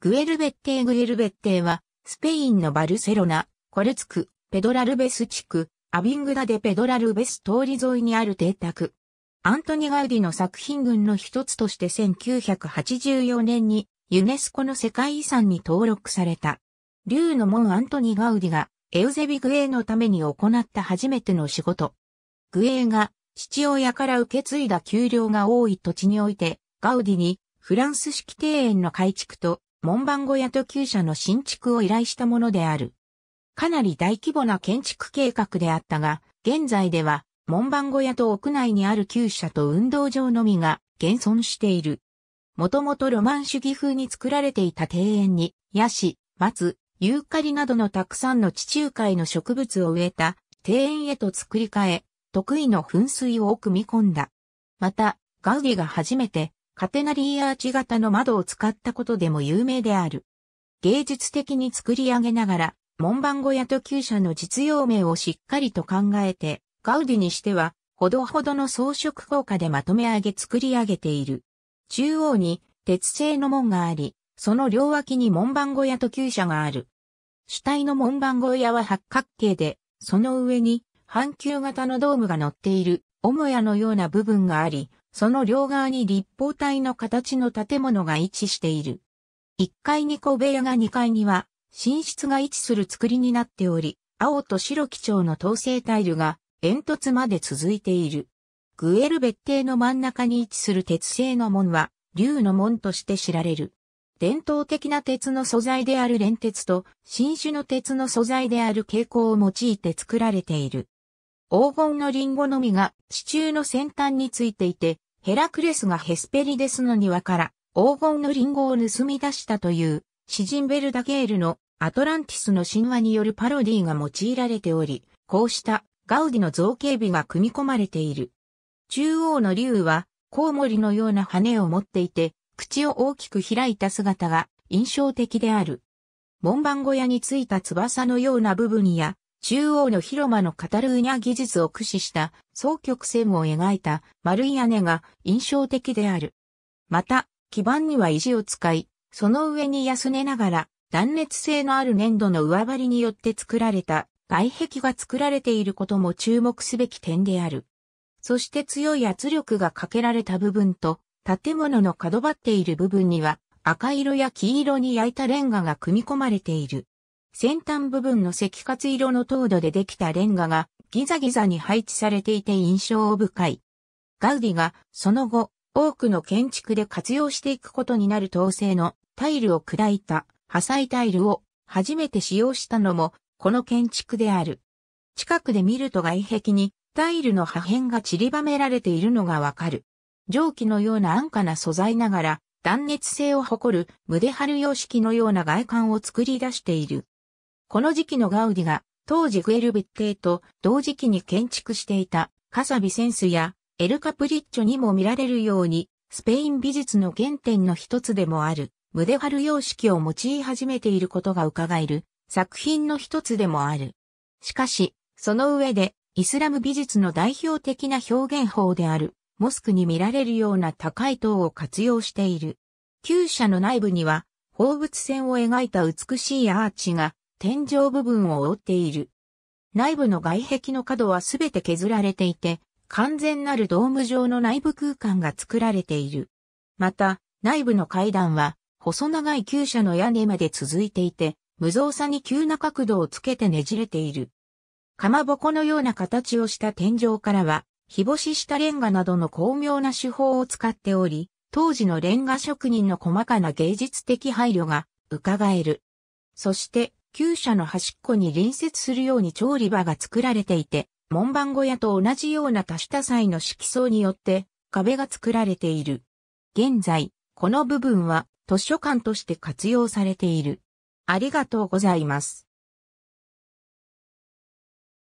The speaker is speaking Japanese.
グエルベッテーグエルベッテーは、スペインのバルセロナ、コルツク、ペドラルベス地区、アビングダでペドラルベス通り沿いにある邸宅。アントニ・ガウディの作品群の一つとして1984年にユネスコの世界遺産に登録された。竜の門アントニ・ガウディがエウゼビグエーのために行った初めての仕事。グエーが父親から受け継いだ給料が多い土地において、ガウディにフランス式庭園の改築と門番小屋と旧社の新築を依頼したものである。かなり大規模な建築計画であったが、現在では門番小屋と屋内にある旧社と運動場のみが現存している。もともとロマン主義風に作られていた庭園に、ヤシ、松、ユーカリなどのたくさんの地中海の植物を植えた庭園へと作り変え、得意の噴水を組み込んだ。また、ガウディが初めてカテナリーアーチ型の窓を使ったことでも有名である。芸術的に作り上げながら、門番小屋と旧舎の実用名をしっかりと考えて、ガウディにしては、ほどほどの装飾効果でまとめ上げ作り上げている。中央に鉄製の門があり、その両脇に門番小屋と旧舎がある。主体の門番小屋は八角形で、その上に半球型のドームが乗っている母屋のような部分があり、その両側に立方体の形の建物が位置している。1階に小部屋が2階には、寝室が位置する作りになっており、青と白基調の統制タイルが煙突まで続いている。グエル別邸の真ん中に位置する鉄製の門は、竜の門として知られる。伝統的な鉄の素材である連鉄と新種の鉄の素材である蛍光を用いて作られている。黄金のリンゴのみが支柱の先端についていて、ヘラクレスがヘスペリデスの庭から黄金のリンゴを盗み出したという、シジンベルダゲールのアトランティスの神話によるパロディが用いられており、こうしたガウディの造形美が組み込まれている。中央の竜はコウモリのような羽を持っていて、口を大きく開いた姿が印象的である。門番小屋についた翼のような部分や中央の広間のカタルーニャ技術を駆使した双曲線を描いた丸い屋根が印象的である。また、基板には石を使い、その上に安寝ながら断熱性のある粘土の上張りによって作られた外壁が作られていることも注目すべき点である。そして強い圧力がかけられた部分と建物の角張っている部分には赤色や黄色に焼いたレンガが組み込まれている。先端部分の赤活色の糖度でできたレンガがギザギザに配置されていて印象深い。ガウディがその後多くの建築で活用していくことになる陶製のタイルを砕いた破砕タイルを初めて使用したのもこの建築である。近くで見ると外壁にタイルの破片が散りばめられているのがわかる。蒸気のような安価な素材ながら断熱性を誇る胸張ハ様式のような外観を作り出している。この時期のガウディが、当時グエルッテと同時期に建築していたカサビセンスやエルカプリッチョにも見られるように、スペイン美術の原点の一つでもある、ムデハル様式を用い始めていることが伺える作品の一つでもある。しかし、その上で、イスラム美術の代表的な表現法である、モスクに見られるような高い塔を活用している。旧社の内部には、放物線を描いた美しいアーチが天井部分を覆っている。内部の外壁の角はすべて削られていて、完全なるドーム状の内部空間が作られている。また、内部の階段は、細長い厩舎の屋根まで続いていて、無造作に急な角度をつけてねじれている。かまぼこのような形をした天井からは、日干ししたレンガなどの巧妙な手法を使っており、当時のレンガ職人の細かな芸術的配慮が伺える。そして、旧社の端っこに隣接するように調理場が作られていて、門番小屋と同じような足した際の色相によって壁が作られている。現在、この部分は図書館として活用されている。ありがとうございます。